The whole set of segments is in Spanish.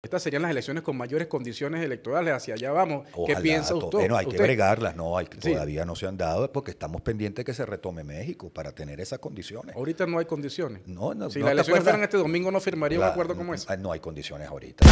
Estas serían las elecciones con mayores condiciones electorales, hacia allá vamos. ¿Qué piensa usted? Bueno, hay que bregarlas, no, hay, todavía no se han dado porque estamos pendientes que se retome México para tener esas condiciones. Ahorita no hay condiciones. si las elecciones fueran este domingo no firmaría un acuerdo como ese. Ah, no hay condiciones ahorita.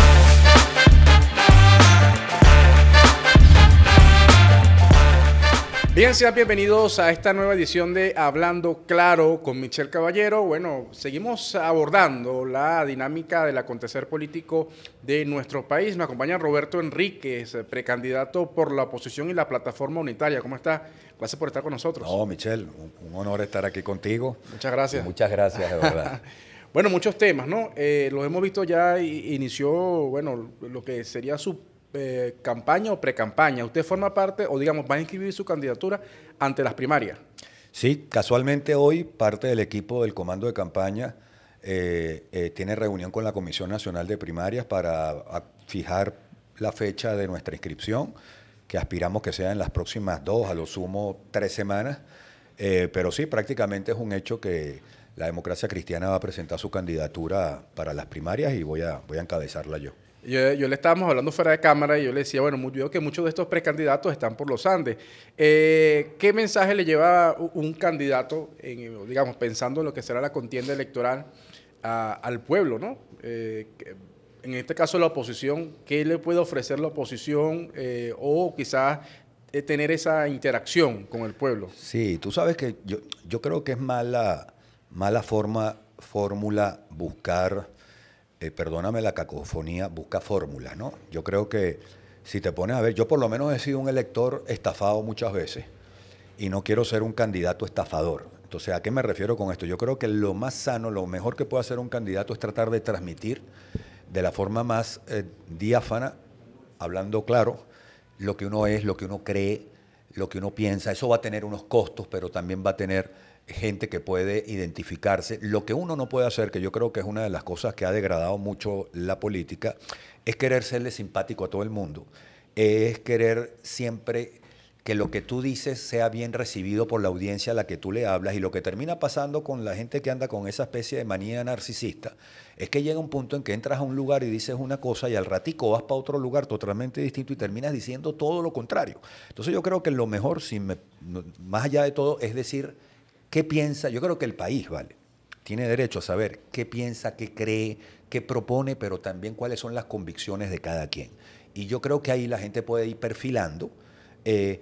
Bien, sean bienvenidos a esta nueva edición de Hablando Claro con Michelle Caballero. Bueno, seguimos abordando la dinámica del acontecer político de nuestro país. Me acompaña Roberto Enríquez, eh, precandidato por la oposición y la plataforma unitaria. ¿Cómo está? Gracias por estar con nosotros. No, Michelle, un, honor estar aquí contigo. Muchas gracias. Muchas gracias, de verdad. bueno, muchos temas, ¿no? Eh, los hemos visto ya, inició, bueno, lo que sería su eh, campaña o precampaña. ¿Usted forma parte o, digamos, va a inscribir su candidatura ante las primarias? Sí, casualmente hoy parte del equipo del comando de campaña eh, eh, tiene reunión con la Comisión Nacional de Primarias para fijar la fecha de nuestra inscripción, que aspiramos que sea en las próximas dos, a lo sumo tres semanas. pero sí, prácticamente es un hecho que la democracia cristiana va a presentar su candidatura para las primarias y voy a, voy a encabezarla yo. Yo, le estábamos hablando fuera de cámara y yo le decía, bueno, yo veo que muchos de estos precandidatos están por los Andes. Eh, ¿Qué mensaje le lleva un candidato, digamos, pensando en lo que será la contienda electoral al pueblo, ¿no? Eh, en este caso la oposición, ¿qué le puede ofrecer la oposición eh, o quizás tener esa interacción con el pueblo? Sí, tú sabes que yo, yo creo que es mala, mala forma, fórmula buscar eh, perdóname la cacofonía, busca fórmula, ¿no? Yo creo que si te pones a ver, yo por lo menos he sido un elector estafado muchas veces y no quiero ser un candidato estafador. Entonces, ¿a qué me refiero con esto? Yo creo que lo más sano, lo mejor que puede hacer un candidato es tratar de transmitir de la forma más eh, diáfana, hablando claro, lo que uno es, lo que uno cree, lo que uno piensa. Eso va a tener unos costos, pero también va a tener gente que puede identificarse. Lo que uno no puede hacer, que yo creo que es una de las cosas que ha degradado mucho la política, es querer serle simpático a todo el mundo. Es querer siempre que lo que tú dices sea bien recibido por la audiencia a la que tú le hablas y lo que termina pasando con la gente que anda con esa especie de manía narcisista es que llega un punto en que entras a un lugar y dices una cosa y al ratico vas para otro lugar totalmente distinto y terminas diciendo todo lo contrario. Entonces yo creo que lo mejor, más allá de todo, es decir ¿Qué piensa? Yo creo que el país, vale, tiene derecho a saber qué piensa, qué cree, qué propone, pero también cuáles son las convicciones de cada quien. Y yo creo que ahí la gente puede ir perfilando eh,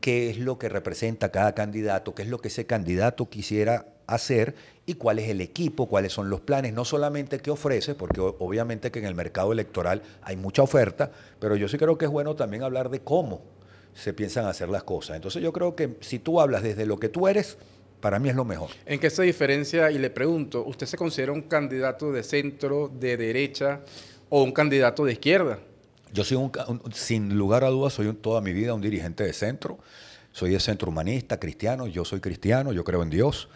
qué es lo que representa cada candidato, qué es lo que ese candidato quisiera hacer y cuál es el equipo, cuáles son los planes, no solamente qué ofrece, porque obviamente que en el mercado electoral hay mucha oferta, pero yo sí creo que es bueno también hablar de cómo se piensan hacer las cosas. Entonces yo creo que si tú hablas desde lo que tú eres, para mí es lo mejor. ¿En qué se diferencia? Y le pregunto, ¿usted se considera un candidato de centro, de derecha o un candidato de izquierda? Yo soy un, sin lugar a dudas, soy toda mi vida un dirigente de centro. Soy de centro humanista, cristiano, yo soy cristiano, yo creo en Dios.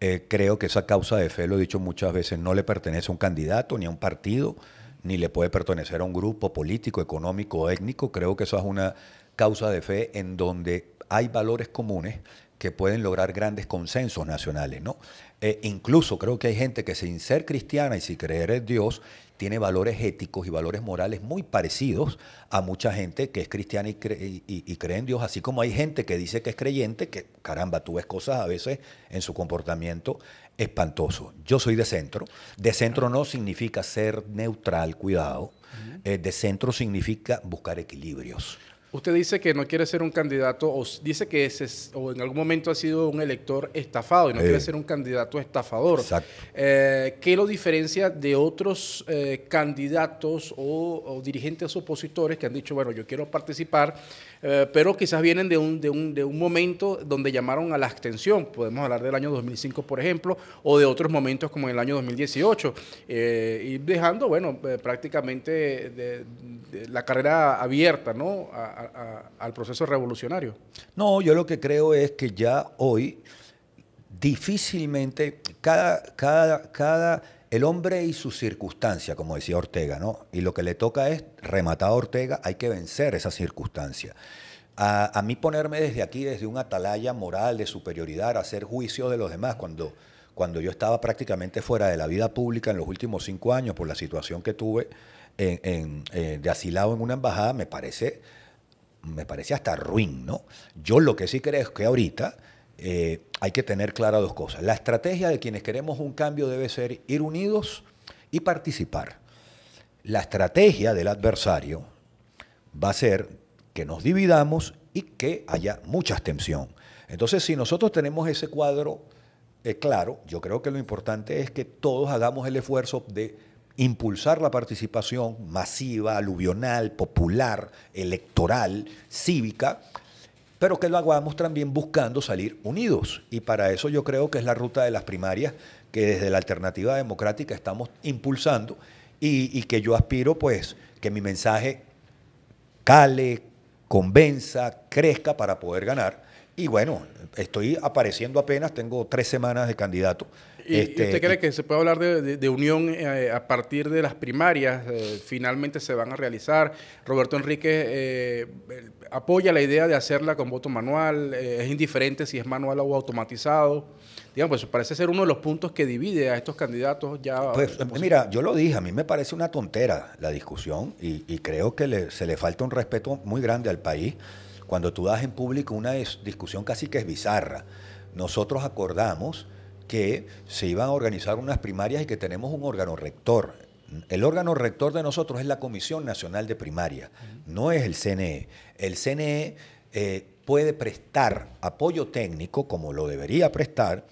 Eh, creo que esa causa de fe, lo he dicho muchas veces, no le pertenece a un candidato ni a un partido, ni le puede pertenecer a un grupo político, económico o étnico. Creo que esa es una causa de fe en donde hay valores comunes que pueden lograr grandes consensos nacionales, ¿no? Eh, incluso creo que hay gente que sin ser cristiana y sin creer en Dios tiene valores éticos y valores morales muy parecidos a mucha gente que es cristiana y cree, en Dios, así como hay gente que dice que es creyente, que caramba, tú ves cosas a veces en su comportamiento espantoso. Yo soy de centro. De centro no significa ser neutral, cuidado. Eh, de centro significa buscar equilibrios. Usted dice que no quiere ser un candidato, o dice que es, en algún momento ha sido un elector estafado y no quiere ser un candidato estafador. Exacto. Eh, ¿Qué lo diferencia de otros eh, candidatos o, dirigentes opositores que han dicho, bueno, yo quiero participar, eh, pero quizás vienen de un, de, un, de un momento donde llamaron a la abstención? Podemos hablar del año 2005, por ejemplo, o de otros momentos como el año 2018, y dejando, bueno, prácticamente de, la carrera abierta ¿no? al proceso revolucionario. No, yo lo que creo es que ya hoy difícilmente cada, cada, cada, el hombre y su circunstancia, como decía Ortega, ¿no? Y lo que le toca es rematar a Ortega, hay que vencer esa circunstancia. A, mí ponerme desde aquí, desde un atalaya moral de superioridad, hacer juicio de los demás, cuando, cuando yo estaba prácticamente fuera de la vida pública en los últimos cinco años por la situación que tuve eh, de asilado en una embajada me parece, me parece hasta ruin, Yo lo que sí creo es que ahorita eh, hay que tener claras dos cosas. La estrategia de quienes queremos un cambio debe ser ir unidos y participar. La estrategia del adversario va a ser que nos dividamos y que haya mucha tensión. Entonces, si nosotros tenemos ese cuadro eh, claro, yo creo que lo importante es que todos hagamos el esfuerzo de impulsar la participación masiva, aluvional, popular, electoral, cívica, pero que lo hagamos también buscando salir unidos. Y para eso yo creo que es la ruta de las primarias que desde la alternativa democrática estamos impulsando y, que yo aspiro pues que mi mensaje cale, convenza, crezca para poder ganar. Y bueno, estoy apareciendo apenas, tengo tres semanas de candidato. ¿Y este, usted cree que se puede hablar de, unión eh, a partir de las primarias? Eh, finalmente se van a realizar. Roberto Enrique eh, apoya la idea de hacerla con voto manual. es indiferente si es manual o automatizado. Digamos, pues parece ser uno de los puntos que divide a estos candidatos ya. Pues mira, yo lo dije, a mí me parece una tontera la discusión y, creo que se le falta un respeto muy grande al país cuando tú das en público una discusión casi que es bizarra. Nosotros acordamos que se iban a organizar unas primarias y que tenemos un órgano rector. El órgano rector de nosotros es la Comisión Nacional de Primaria, no es el CNE. El CNE eh, puede prestar apoyo técnico, como lo debería prestar,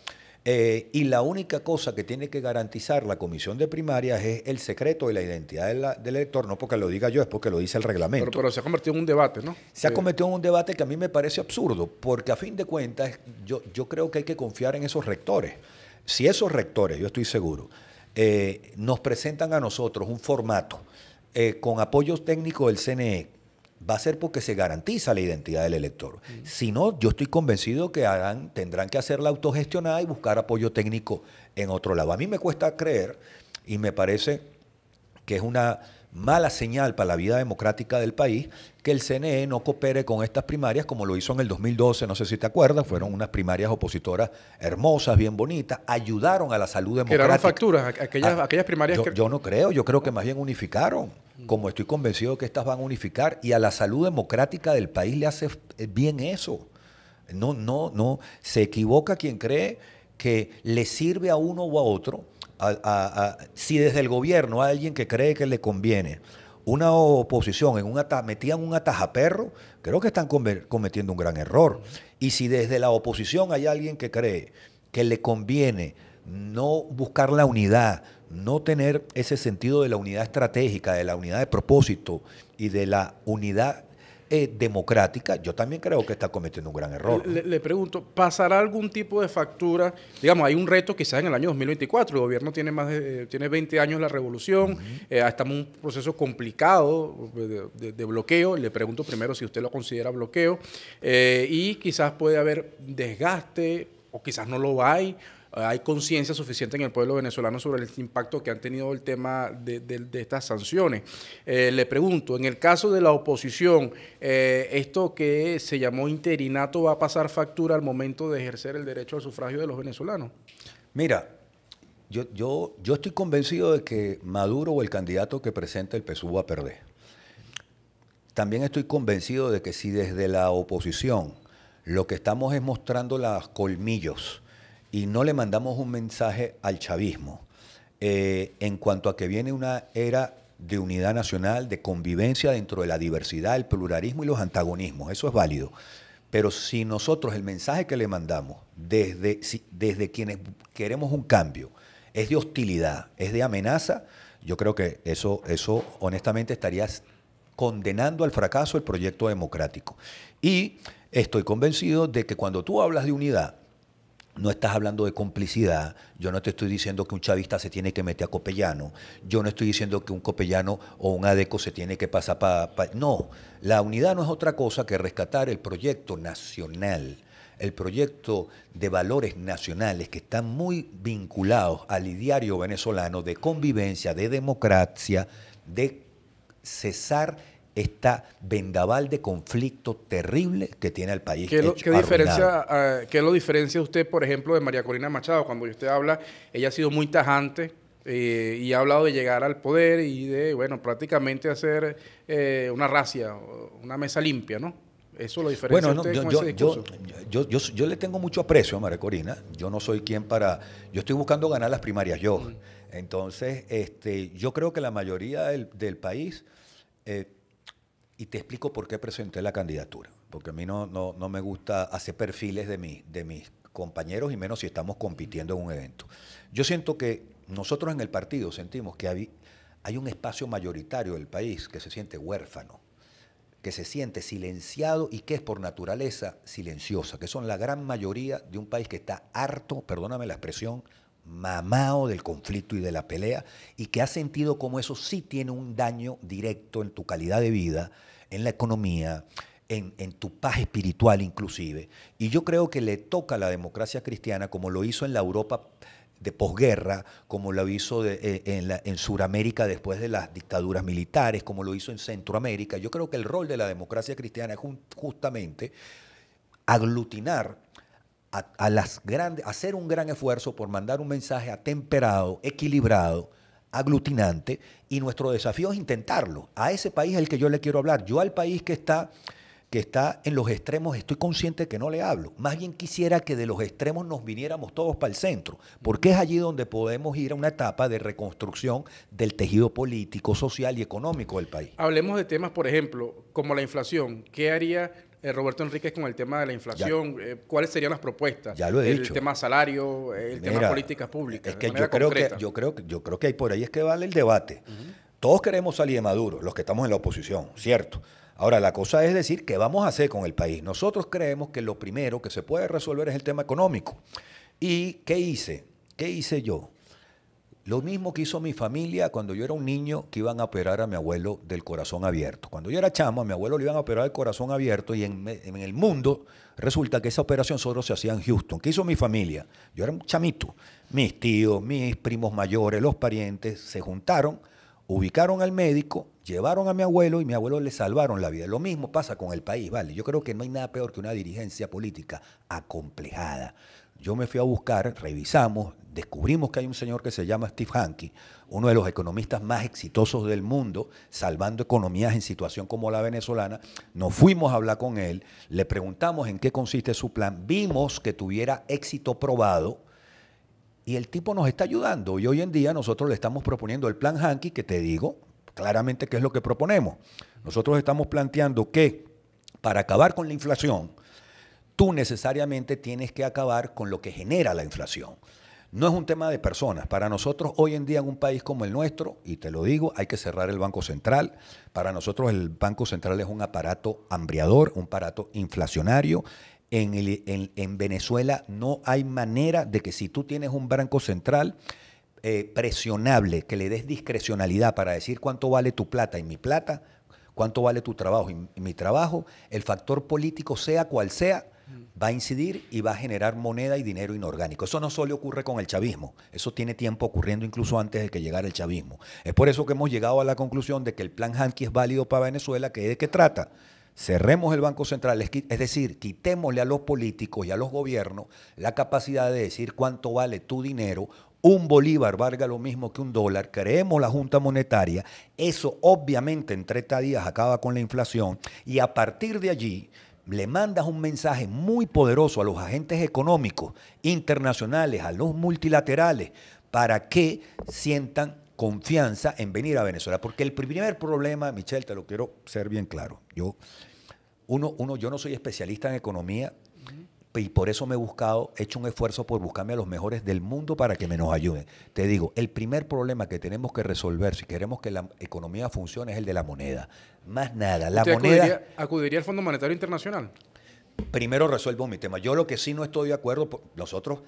eh, y la única cosa que tiene que garantizar la comisión de primarias es el secreto y la identidad del elector, no porque lo diga yo, es porque lo dice el reglamento. Pero, pero se ha convertido en un debate, ¿no? Se ha eh, convertido en un debate que a mí me parece absurdo, porque a fin de cuentas yo, creo que hay que confiar en esos rectores. Si esos rectores, yo estoy seguro, eh, nos presentan a nosotros un formato con apoyo técnico del CNE, va a ser porque se garantiza la identidad del elector. Si no, yo estoy convencido que tendrán que hacerla autogestionada y buscar apoyo técnico en otro lado. A mí me cuesta creer y me parece que es una mala señal para la vida democrática del país que el CNE no coopere con estas primarias como lo hizo en el 2012, no sé si te acuerdas, fueron unas primarias opositoras hermosas, bien bonitas, ayudaron a la salud democrática. ¿Eran facturas aquellas, ah, primarias? yo no creo, yo creo que más bien unificaron como estoy convencido que estas van a unificar, y a la salud democrática del país le hace bien eso. No, no, no, se equivoca quien cree que le sirve a uno o a otro. si desde el gobierno hay alguien que cree que le conviene una oposición en un metían un atajaperro, creo que están cometiendo un gran error. Y si desde la oposición hay alguien que cree que le conviene no buscar la unidad, no tener ese sentido de la unidad estratégica, de la unidad de propósito y de la unidad eh, democrática, yo también creo que está cometiendo un gran error. Le, pregunto, ¿pasará algún tipo de factura? Digamos, hay un reto quizás en el año 2024, el gobierno tiene más eh, tiene 20 años la revolución, eh, estamos en un proceso complicado de, bloqueo, le pregunto primero si usted lo considera bloqueo, y quizás puede haber desgaste o quizás no lo hay hay conciencia suficiente en el pueblo venezolano sobre el impacto que han tenido el tema de, estas sanciones. Eh, le pregunto, en el caso de la oposición, eh, esto que se llamó interinato va a pasar factura al momento de ejercer el derecho al sufragio de los venezolanos. Mira, yo, yo, estoy convencido de que Maduro o el candidato que presenta el PSUV va a perder. También estoy convencido de que si desde la oposición lo que estamos es mostrando las colmillos, y no le mandamos un mensaje al chavismo eh, en cuanto a que viene una era de unidad nacional, de convivencia dentro de la diversidad, el pluralismo y los antagonismos. Eso es válido. Pero si nosotros el mensaje que le mandamos desde, desde quienes queremos un cambio es de hostilidad, es de amenaza, yo creo que eso, eso honestamente estarías condenando al fracaso el proyecto democrático. Y estoy convencido de que cuando tú hablas de unidad no estás hablando de complicidad. Yo no te estoy diciendo que un chavista se tiene que meter a Copellano. Yo no estoy diciendo que un Copellano o un ADECO se tiene que pasar para... no, la unidad no es otra cosa que rescatar el proyecto nacional, el proyecto de valores nacionales que están muy vinculados al ideario venezolano de convivencia, de democracia, de cesar esta vendaval de conflicto terrible que tiene el país. ¿Qué, ah, lo, diferencia, ¿qué lo diferencia usted, por ejemplo, de María Corina Machado? Cuando usted habla, ella ha sido muy tajante eh, y ha hablado de llegar al poder y de, bueno, prácticamente hacer eh, una racia, una mesa limpia, ¿no? Eso lo diferencia bueno, usted yo, con ese Yo, le tengo mucho aprecio a María Corina. Yo no soy quien para... Yo estoy buscando ganar las primarias yo. Mm. Entonces, este, yo creo que la mayoría del, país... Eh, y te explico por qué presenté la candidatura. Porque a mí no, no, me gusta hacer perfiles de, de mis compañeros y menos si estamos compitiendo en un evento. Yo siento que nosotros en el partido sentimos que hay, un espacio mayoritario del país que se siente huérfano, que se siente silenciado y que es por naturaleza silenciosa, que son la gran mayoría de un país que está harto, perdóname la expresión, mamado del conflicto y de la pelea y que ha sentido como eso sí tiene un daño directo en tu calidad de vida en la economía, en, tu paz espiritual inclusive. Y yo creo que le toca a la democracia cristiana, como lo hizo en la Europa de posguerra, como lo hizo eh, en, Suramérica Sudamérica después de las dictaduras militares, como lo hizo en Centroamérica. Yo creo que el rol de la democracia cristiana es justamente aglutinar a las grandes, hacer un gran esfuerzo por mandar un mensaje atemperado, equilibrado, aglutinante y nuestro desafío es intentarlo. A ese país el que yo le quiero hablar, yo al país que está que está en los extremos, estoy consciente que no le hablo. Más bien quisiera que de los extremos nos viniéramos todos para el centro, porque es allí donde podemos ir a una etapa de reconstrucción del tejido político, social y económico del país. Hablemos de temas, por ejemplo, como la inflación. ¿Qué haría eh, Roberto Enriquez con el tema de la inflación, eh, ¿cuáles serían las propuestas? Ya lo he el tema salario, eh, el tema política pública. Es que yo creo que yo creo yo creo que hay por ahí es que vale el debate. Todos queremos salir de Maduro, los que estamos en la oposición, cierto. Ahora, la cosa es decir qué vamos a hacer con el país. Nosotros creemos que lo primero que se puede resolver es el tema económico. ¿Y qué hice? ¿Qué hice yo? Lo mismo que hizo mi familia cuando yo era un niño que iban a operar a mi abuelo del corazón abierto. Cuando yo era chamo, a mi abuelo le iban a operar el corazón abierto y en, en el mundo resulta que esa operación solo se hacía en Houston. ¿Qué hizo mi familia? Yo era un chamito. Mis tíos, mis primos mayores, los parientes se juntaron, ubicaron al médico, llevaron a mi abuelo y mi abuelo le salvaron la vida. Lo mismo pasa con el país, ¿vale? Yo creo que no hay nada peor que una dirigencia política acomplejada. Yo me fui a buscar, revisamos, descubrimos que hay un señor que se llama Steve Hanke, uno de los economistas más exitosos del mundo, salvando economías en situación como la venezolana. Nos fuimos a hablar con él, le preguntamos en qué consiste su plan, vimos que tuviera éxito probado. Y el tipo nos está ayudando y hoy en día nosotros le estamos proponiendo el plan Hankey, que te digo claramente qué es lo que proponemos. Nosotros estamos planteando que para acabar con la inflación, tú necesariamente tienes que acabar con lo que genera la inflación. No es un tema de personas. Para nosotros hoy en día en un país como el nuestro, y te lo digo, hay que cerrar el Banco Central. Para nosotros el Banco Central es un aparato hambriador, un aparato inflacionario. En, en, Venezuela no hay manera de que si tú tienes un Banco Central eh, presionable, que le des discrecionalidad para decir cuánto vale tu plata y mi plata, cuánto vale tu trabajo y mi trabajo, el factor político sea cual sea, va a incidir y va a generar moneda y dinero inorgánico. Eso no solo ocurre con el chavismo, eso tiene tiempo ocurriendo incluso antes de que llegara el chavismo. Es por eso que hemos llegado a la conclusión de que el plan Hankey es válido para Venezuela, que es de qué trata. Cerremos el Banco Central, es decir, quitémosle a los políticos y a los gobiernos la capacidad de decir cuánto vale tu dinero un bolívar valga lo mismo que un dólar, creemos la Junta Monetaria, eso obviamente en 30 días acaba con la inflación y a partir de allí le mandas un mensaje muy poderoso a los agentes económicos internacionales, a los multilaterales, para que sientan confianza en venir a Venezuela. Porque el primer problema, Michelle, te lo quiero ser bien claro. Yo, yo no soy especialista en economía, y por eso me he buscado, he hecho un esfuerzo por buscarme a los mejores del mundo para que me nos ayuden. Te digo, el primer problema que tenemos que resolver si queremos que la economía funcione es el de la moneda. Más nada, la moneda... Acudiría, al Fondo Monetario Internacional? Primero resuelvo mi tema. Yo lo que sí no estoy de acuerdo, nosotros,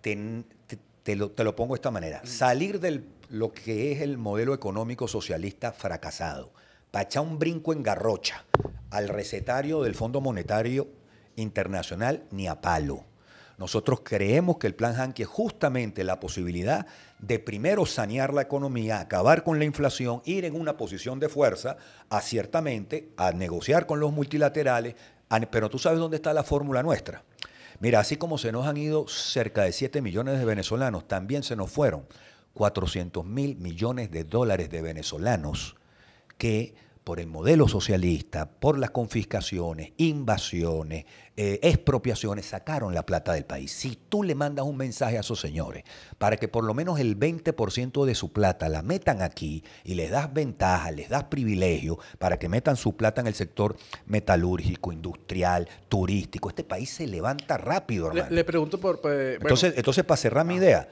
te, lo, te, lo, pongo de esta manera, mm. salir de lo que es el modelo económico socialista fracasado, para echar un brinco en garrocha al recetario del Fondo Monetario internacional ni a palo. Nosotros creemos que el plan Hanke es justamente la posibilidad de primero sanear la economía, acabar con la inflación, ir en una posición de fuerza, a ciertamente, a negociar con los multilaterales, pero tú sabes dónde está la fórmula nuestra. Mira, así como se nos han ido cerca de 7 millones de venezolanos, también se nos fueron 400 mil millones de dólares de venezolanos que por el modelo socialista, por las confiscaciones, invasiones, eh, expropiaciones, sacaron la plata del país. Si tú le mandas un mensaje a esos señores para que por lo menos el 20% de su plata la metan aquí y les das ventaja, les das privilegio para que metan su plata en el sector metalúrgico, industrial, turístico, este país se levanta rápido, hermano. Le, pregunto por... Pues, entonces, entonces, para cerrar mi ah. idea,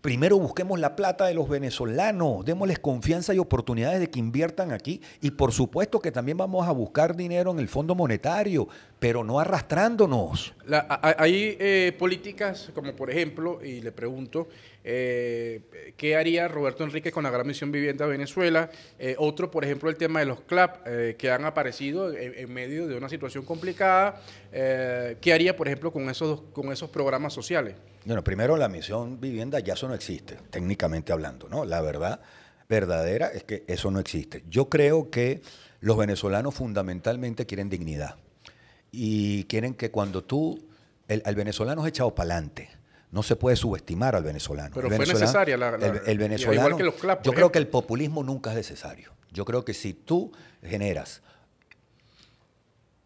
Primero busquemos la plata de los venezolanos, démosles confianza y oportunidades de que inviertan aquí y por supuesto que también vamos a buscar dinero en el Fondo Monetario, pero no arrastrándonos. hay eh, políticas como por ejemplo, y le pregunto, eh, ¿qué haría Roberto Enrique con la Gran Misión Vivienda Venezuela? Eh, otro, por ejemplo, el tema de los CLAP que han aparecido en, medio de una situación complicada. ¿Qué haría, por ejemplo, con esos, con esos programas sociales? Bueno, primero la misión vivienda ya eso no existe, técnicamente hablando, ¿no? La verdad verdadera es que eso no existe. Yo creo que los venezolanos fundamentalmente quieren dignidad y quieren que cuando tú, el, venezolano es echado para adelante. No se puede subestimar al venezolano. Pero fue necesaria la, el, venezolano. yo ¿eh? creo que el populismo nunca es necesario. Yo creo que si tú generas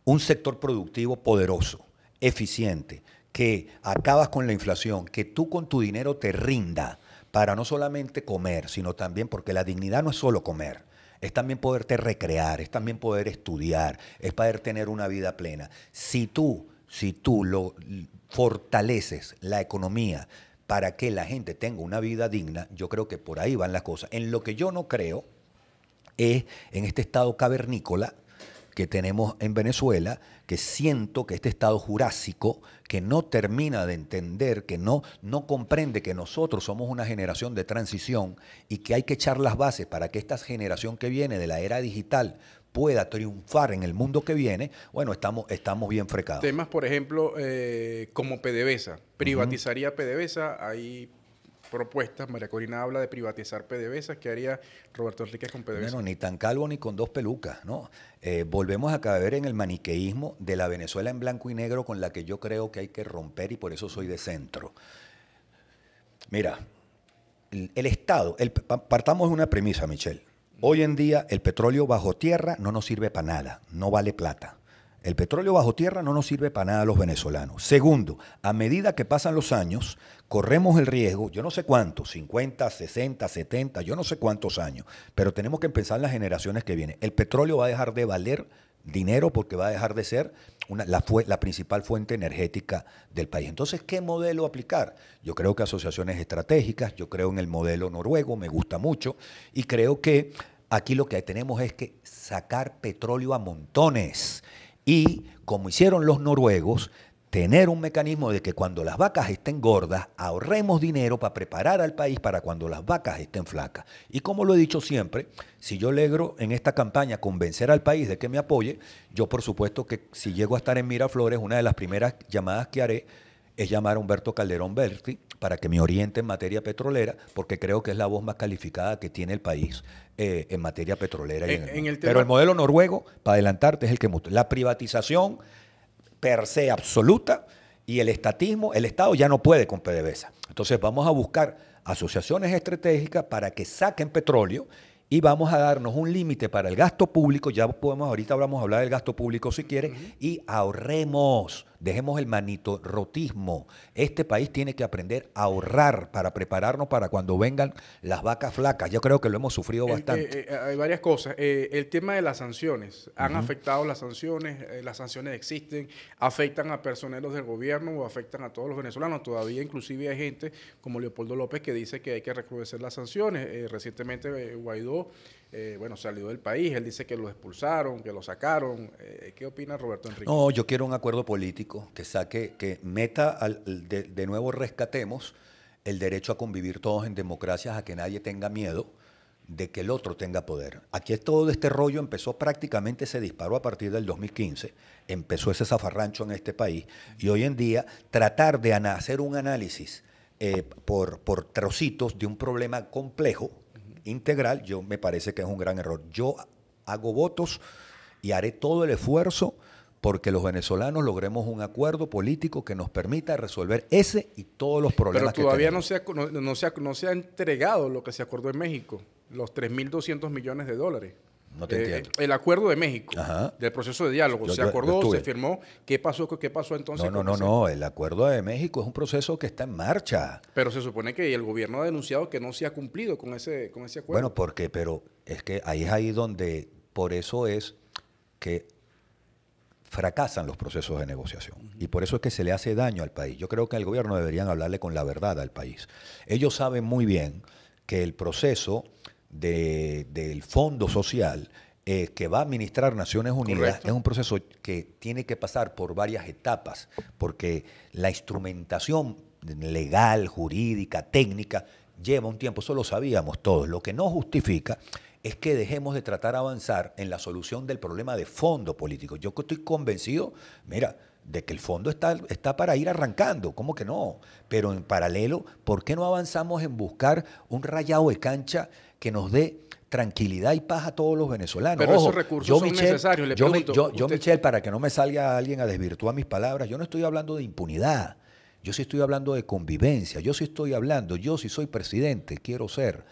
un sector productivo poderoso, eficiente, que acabas con la inflación, que tú con tu dinero te rinda para no solamente comer, sino también, porque la dignidad no es solo comer, es también poderte recrear, es también poder estudiar, es poder tener una vida plena. Si tú, si tú lo fortaleces la economía para que la gente tenga una vida digna, yo creo que por ahí van las cosas. En lo que yo no creo es en este estado cavernícola que tenemos en Venezuela, que siento que este estado jurásico, que no termina de entender, que no, no comprende que nosotros somos una generación de transición y que hay que echar las bases para que esta generación que viene de la era digital pueda triunfar en el mundo que viene, bueno, estamos, estamos bien frecados. Temas, por ejemplo, eh, como PDVSA. Privatizaría PDVSA, hay propuestas. María Corina habla de privatizar PDVSA. ¿Qué haría Roberto Enriquez con PDVSA? Bueno, ni tan calvo ni con dos pelucas, ¿no? Eh, volvemos a caer en el maniqueísmo de la Venezuela en blanco y negro con la que yo creo que hay que romper y por eso soy de centro. Mira, el, Estado, el, partamos de una premisa, Michelle. Hoy en día el petróleo bajo tierra no nos sirve para nada, no vale plata. El petróleo bajo tierra no nos sirve para nada a los venezolanos. Segundo, a medida que pasan los años, corremos el riesgo, yo no sé cuántos, 50, 60, 70, yo no sé cuántos años, pero tenemos que pensar en las generaciones que vienen. El petróleo va a dejar de valer dinero porque va a dejar de ser la, principal fuente energética del país. Entonces, ¿qué modelo aplicar? Yo creo que asociaciones estratégicas, yo creo en el modelo noruego, me gusta mucho, y creo que aquí lo que tenemos es que sacar petróleo a montones y, como hicieron los noruegos, tener un mecanismo de que cuando las vacas estén gordas, ahorremos dinero para preparar al país para cuando las vacas estén flacas. Y como lo he dicho siempre, si yo logro en esta campaña convencer al país de que me apoye, yo por supuesto que si llego a estar en Miraflores, una de las primeras llamadas que haré es llamar a Humberto Calderón Berti para que me oriente en materia petrolera, porque creo que es la voz más calificada que tiene el país eh, en materia petrolera. Pero el modelo noruego, para adelantarte, es el que... La privatización per se absoluta y el estatismo, el Estado ya no puede con PDVSA. Entonces vamos a buscar asociaciones estratégicas para que saquen petróleo y vamos a darnos un límite para el gasto público, ya podemos, ahorita vamos a hablar del gasto público si quiere, y ahorremos Dejemos el manito rotismo. Este país tiene que aprender a ahorrar para prepararnos para cuando vengan las vacas flacas. Yo creo que lo hemos sufrido eh, bastante. Eh, hay varias cosas. Eh, el tema de las sanciones. Han afectado las sanciones. las sanciones existen. Afectan a personeros del gobierno o afectan a todos los venezolanos. Todavía inclusive hay gente como Leopoldo López que dice que hay que recrudecer las sanciones. recientemente Guaidó eh, bueno, salió del país, él dice que lo expulsaron, que lo sacaron. Eh, ¿Qué opina Roberto Enrique? No, yo quiero un acuerdo político que saque, que meta, al, de, nuevo rescatemos el derecho a convivir todos en democracias, a que nadie tenga miedo de que el otro tenga poder. Aquí todo este rollo empezó prácticamente, se disparó a partir del 2015, empezó ese zafarrancho en este país y hoy en día tratar de hacer un análisis eh, por, por trocitos de un problema complejo integral, yo me parece que es un gran error. Yo hago votos y haré todo el esfuerzo porque los venezolanos logremos un acuerdo político que nos permita resolver ese y todos los problemas. Pero todavía no, se ha, no, no se ha entregado lo que se acordó en México, los 3.200 millones de dólares. No te eh, entiendo. El acuerdo de México, del proceso de diálogo, se acordó, se firmó. ¿Qué pasó? ¿Qué pasó entonces? No, no, no, El acuerdo de México es un proceso que está en marcha. Pero se supone que el gobierno ha denunciado que no se ha cumplido con ese, con ese acuerdo. Bueno, porque, pero es que ahí es ahí donde, por eso es que fracasan los procesos de negociación. Y por eso es que se le hace daño al país. Yo creo que el gobierno deberían hablarle con la verdad al país. Ellos saben muy bien que el proceso de, del Fondo Social eh, que va a administrar Naciones Unidas es un proceso que tiene que pasar por varias etapas, porque la instrumentación legal, jurídica, técnica, lleva un tiempo, eso lo sabíamos todos. Lo que no justifica es que dejemos de tratar de avanzar en la solución del problema de fondo político. Yo estoy convencido, mira, de que el fondo está, está para ir arrancando, ¿cómo que no? Pero en paralelo, ¿por qué no avanzamos en buscar un rayado de cancha que nos dé tranquilidad y paz a todos los venezolanos. Pero esos recursos yo, son necesarios. yo, Michelle, para que no me salga alguien a desvirtuar mis palabras, yo no estoy hablando de impunidad. Yo sí estoy hablando de convivencia. Yo sí estoy hablando, yo sí soy presidente, quiero ser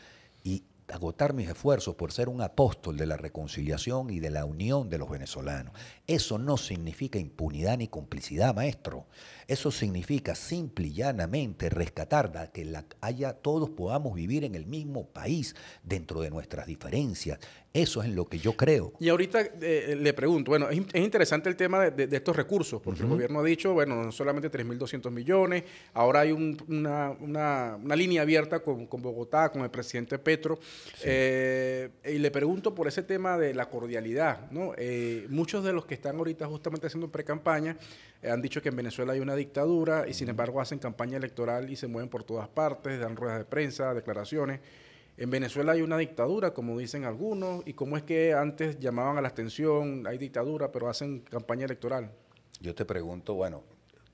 y agotar mis esfuerzos por ser un apóstol de la reconciliación y de la unión de los venezolanos. Eso no significa impunidad ni complicidad, maestro. Eso significa simple y llanamente rescatarla, que la haya, todos podamos vivir en el mismo país dentro de nuestras diferencias. Eso es en lo que yo creo. Y ahorita eh, le pregunto, bueno, es, interesante el tema de, estos recursos, porque el gobierno ha dicho, bueno, no solamente 3.200 millones, ahora hay una, línea abierta con, Bogotá, con el presidente Petro. Eh, y le pregunto por ese tema de la cordialidad, ¿no? Eh, muchos de los que están ahorita justamente haciendo pre-campaña han dicho que en Venezuela hay una dictadura y sin embargo hacen campaña electoral y se mueven por todas partes, dan ruedas de prensa, declaraciones. En Venezuela hay una dictadura, como dicen algunos, y cómo es que antes llamaban a la atención, hay dictadura, pero hacen campaña electoral. Yo te pregunto, bueno,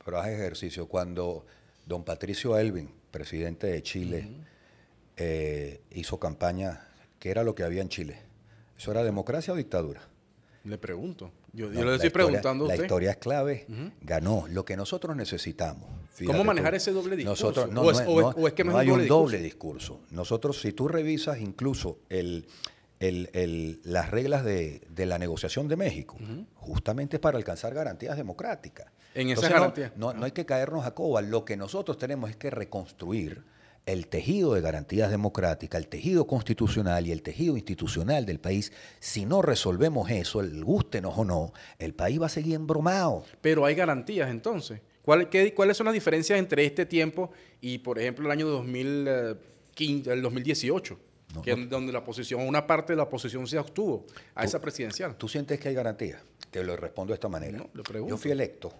pero haz ejercicio, cuando don Patricio Elvin, presidente de Chile, eh, hizo campaña, ¿qué era lo que había en Chile? ¿Eso era democracia o dictadura? Le pregunto estoy preguntando La historia es clave. Ganó lo que nosotros necesitamos. ¿Cómo manejar ese doble discurso? Nosotros, no, es, hay un doble discurso. Nosotros, si tú revisas incluso el, las reglas de, la negociación de México, justamente es para alcanzar garantías democráticas. En esa garantía No, ah. hay que caernos a coba. Lo que nosotros tenemos es que reconstruir el tejido de garantías democráticas, el tejido constitucional y el tejido institucional del país, si no resolvemos eso, el gústenos o no, el país va a seguir embromado. Pero hay garantías entonces. ¿Cuál, ¿Cuáles son las diferencias entre este tiempo y, por ejemplo, el año 2015, el 2018? donde la oposición, una parte de la oposición se obtuvo a esa presidencial. ¿Tú sientes que hay garantías? Te lo respondo de esta manera. Yo fui electo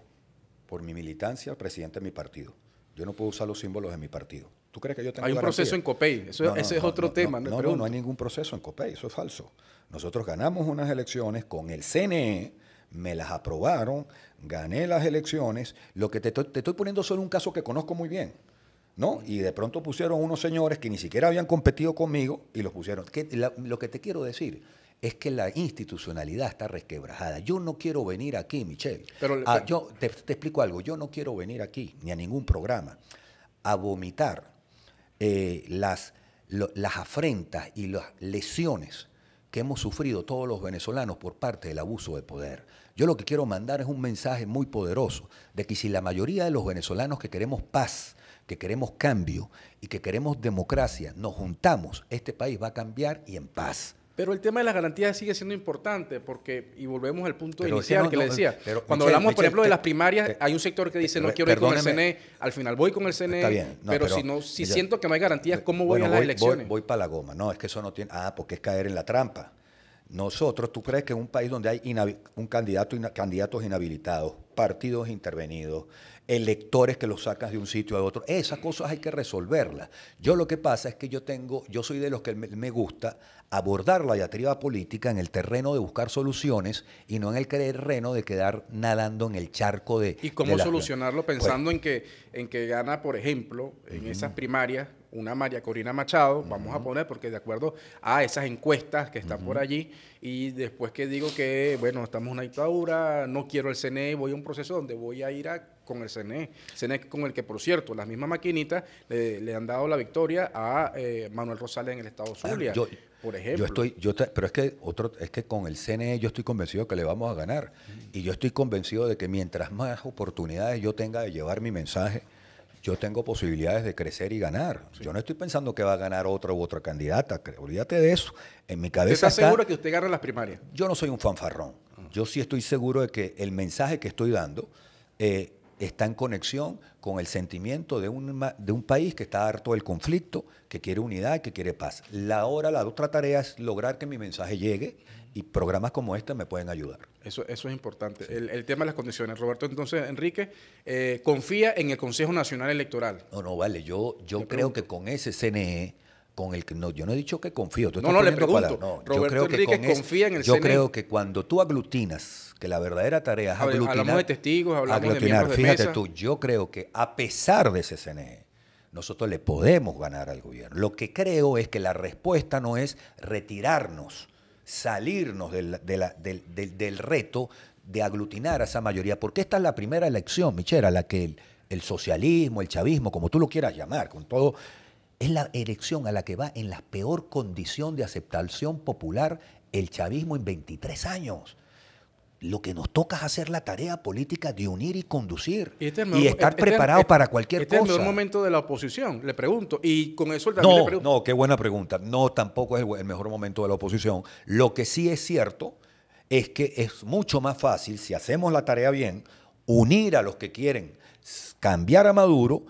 por mi militancia presidente de mi partido. Yo no puedo usar los símbolos de mi partido. ¿Tú crees que yo tengo Hay un proceso en COPEI, ese es otro tema. No, no, no, hay ningún proceso en COPEI, eso es falso. Nosotros ganamos unas elecciones con el CNE, me las aprobaron, gané las elecciones. Lo que te, estoy poniendo solo un caso que conozco muy bien. ¿No? Y de pronto pusieron unos señores que ni siquiera habían competido conmigo y los pusieron. lo que te quiero decir es que la institucionalidad está resquebrajada. Yo no quiero venir aquí, Michelle. Ah, yo te, explico algo. Yo no quiero venir aquí, ni a ningún programa, a vomitar eh, las afrentas y las lesiones que hemos sufrido todos los venezolanos por parte del abuso de poder. Yo lo que quiero mandar es un mensaje muy poderoso de que si la mayoría de los venezolanos que queremos paz, que queremos cambio y que queremos democracia, nos juntamos, este país va a cambiar y en paz. Pero el tema de las garantías sigue siendo importante porque, y volvemos al punto inicial que le decía, cuando hablamos, por ejemplo, de las primarias, hay un sector que dice, no quiero ir con el CNE, e, al final voy con el CNE, pero, si, no, si siento que no hay garantías, eh, ¿cómo voy a las elecciones? Voy, para la goma, no, es que eso no tiene, ah, porque es caer en la trampa. Nosotros, ¿tú crees que en un país donde hay un candidato, candidatos inhabilitados, partidos intervenidos, electores que los sacas de un sitio a otro, esas cosas hay que resolverlas. Yo lo que pasa es que yo tengo, yo soy de los que me gusta abordar la diatriba política en el terreno de buscar soluciones y no en el terreno de quedar nadando en el charco de... ¿Y cómo solucionarlo pues, pensando en, que, en que gana, por ejemplo, en esas primarias una María Corina Machado, vamos a poner, porque de acuerdo a esas encuestas que están por allí, y después que digo que, bueno, estamos en una dictadura, no quiero el CNE, voy a un proceso donde voy a ir a con el CNE, CNE con el que, por cierto, las mismas maquinitas le, han dado la victoria a eh, Manuel Rosales en el estado ah, Zulia. Yo, ejemplo. Yo estoy, yo, pero es que otro, es que con el CNE yo estoy convencido que le vamos a ganar. Mm. Y yo estoy convencido de que mientras más oportunidades yo tenga de llevar mi mensaje, yo tengo posibilidades de crecer y ganar. Yo no estoy pensando que va a ganar otra u otra candidata. Olvídate de eso. En mi cabeza. ¿Usted está seguro que usted gana las primarias? Yo no soy un fanfarrón. Ah. Yo sí estoy seguro de que el mensaje que estoy dando eh, está en conexión con el sentimiento de un, de un país que está harto del conflicto, que quiere unidad, que quiere paz. La hora, la otra tarea es lograr que mi mensaje llegue y programas como este me pueden ayudar. Eso, eso es importante. El, tema de las condiciones. Roberto, entonces, Enrique, eh, confía en el Consejo Nacional Electoral. No, no, vale. Yo, yo creo que con ese CNE con el que no, yo no he dicho que confío. Tú no, no, le pregunto. yo creo que confía Yo creo que cuando tú aglutinas, que la verdadera tarea es aglutinar. Hablamos de testigos, hablamos Fíjate tú, yo creo que a pesar de ese CNE, nosotros le podemos ganar al gobierno. Lo que creo es que la respuesta no es retirarnos, salirnos del, reto de aglutinar a esa mayoría, porque esta es la primera elección, Michera, la que el socialismo, el chavismo, como tú lo quieras llamar, con todo es la elección a la que va en la peor condición de aceptación popular el chavismo en 23 años lo que nos toca es hacer la tarea política de unir y conducir y, este estar este preparado este para cualquier cosa. es el mejor momento de la oposición, le pregunto. Y con eso no, le pregunto. No, qué buena pregunta. No, tampoco es el, mejor momento de la oposición. Lo que sí es cierto es que es mucho más fácil, si hacemos la tarea bien, unir a los que quieren cambiar a Maduro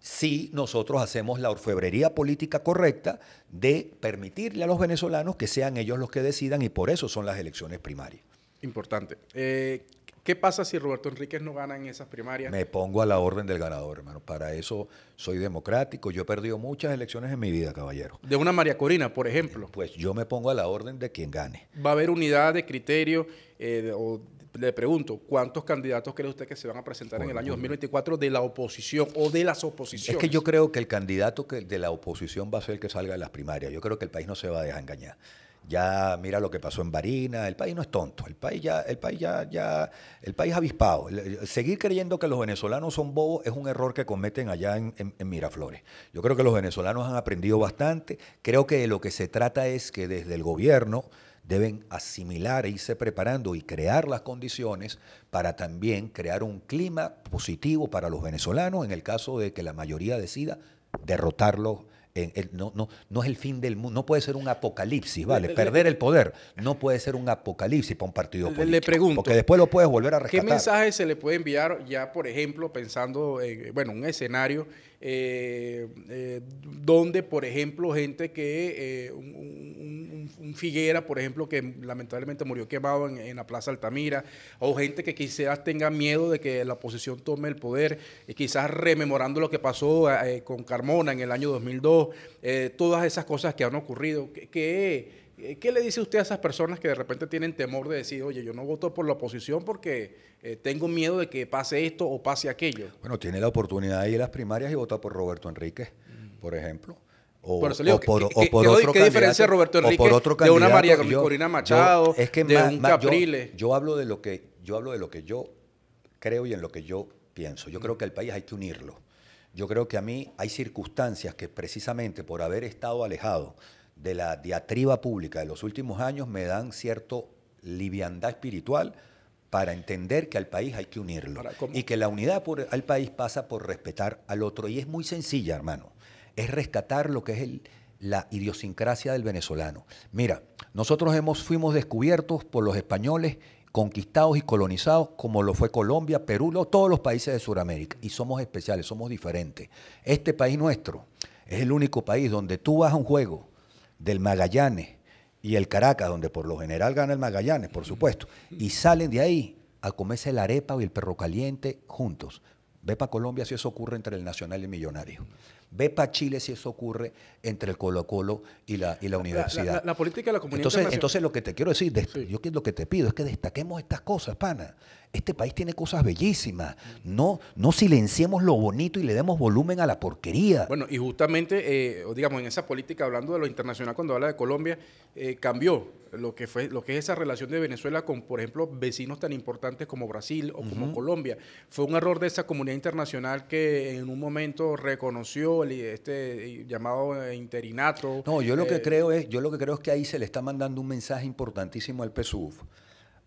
si nosotros hacemos la orfebrería política correcta de permitirle a los venezolanos que sean ellos los que decidan y por eso son las elecciones primarias. Importante. Eh, ¿Qué pasa si Roberto Enríquez no gana en esas primarias? Me pongo a la orden del ganador, hermano. Para eso soy democrático. Yo he perdido muchas elecciones en mi vida, caballero. De una María Corina, por ejemplo. Pues yo me pongo a la orden de quien gane. ¿Va a haber unidad de criterio eh, o le pregunto, ¿cuántos candidatos cree usted que se van a presentar en el año 2024 de la oposición o de las oposiciones? Es que yo creo que el candidato de la oposición va a ser el que salga de las primarias. Yo creo que el país no se va a dejar engañar. Ya mira lo que pasó en Barina, el país no es tonto, el país ya, el país ya, ya, el país avispado. Seguir creyendo que los venezolanos son bobos es un error que cometen allá en, en, Miraflores. Yo creo que los venezolanos han aprendido bastante. Creo que de lo que se trata es que desde el gobierno deben asimilar e irse preparando y crear las condiciones para también crear un clima positivo para los venezolanos en el caso de que la mayoría decida derrotarlo. en no, no, no es el fin del mundo, no puede ser un apocalipsis, ¿vale? Perder el poder no puede ser un apocalipsis para un partido político. Porque después lo puedes volver a rescatar. ¿Qué mensaje se le puede enviar ya, por ejemplo, pensando en, bueno, un escenario eh, eh, donde, por ejemplo, gente que, eh, un, Figuera, por ejemplo, que lamentablemente murió quemado en, la Plaza Altamira, o gente que quizás tenga miedo de que la oposición tome el poder, quizás rememorando lo que pasó eh, con Carmona en el año 2002, todas esas cosas que han ocurrido, que, ¿Qué le dice usted a esas personas que de repente tienen temor de decir, oye, yo no voto por la oposición porque eh, tengo miedo de que pase esto o pase aquello. Bueno, tiene la oportunidad de ir a las primarias y votar por Roberto Enríquez, mm. por ejemplo. O, por, otro candidato, por, ¿Qué Roberto de una María yo, Corina Machado, es que de un Yo, hablo de lo que, yo hablo de lo que yo creo y en lo que yo pienso. Yo creo mm. que el país hay que unirlo. Yo creo que a mí hay circunstancias que precisamente por haber estado alejado de la diatriba pública de los últimos años me dan cierto liviandad espiritual para entender que al país hay que unirlo y que la unidad al país pasa por respetar al otro. Y es muy sencilla, hermano. Es rescatar lo que es la idiosincrasia del venezolano. Mira, nosotros hemos, fuimos descubiertos por los españoles, conquistados y colonizados, como lo fue Colombia, Perú, todos los países de Sudamérica. Y somos especiales, somos diferentes. Este país nuestro es el único país donde tú vas a un juego del Magallanes, y el Caracas, donde por lo general gana el Magallanes, por supuesto, y salen de ahí a comerse la arepa y el perro caliente juntos. Ve para Colombia si eso ocurre entre el Nacional y el Millonario. Ve para Chile si eso ocurre entre el Colo Colo y la, la universidad. La, política de la comunidad entonces, entonces lo que te quiero decir, yo lo que te pido es que destaquemos estas cosas, pana. Este país tiene cosas bellísimas. No, no silenciemos lo bonito y le demos volumen a la porquería. Bueno, y justamente, eh, digamos, en esa política, hablando de lo internacional, cuando habla de Colombia, eh, cambió lo que fue lo que es esa relación de Venezuela con por ejemplo vecinos tan importantes como Brasil o como Colombia fue un error de esa comunidad internacional que en un momento reconoció este llamado eh, interinato no yo lo que creo es yo lo que creo es que ahí se le está mandando un mensaje importantísimo al PSUV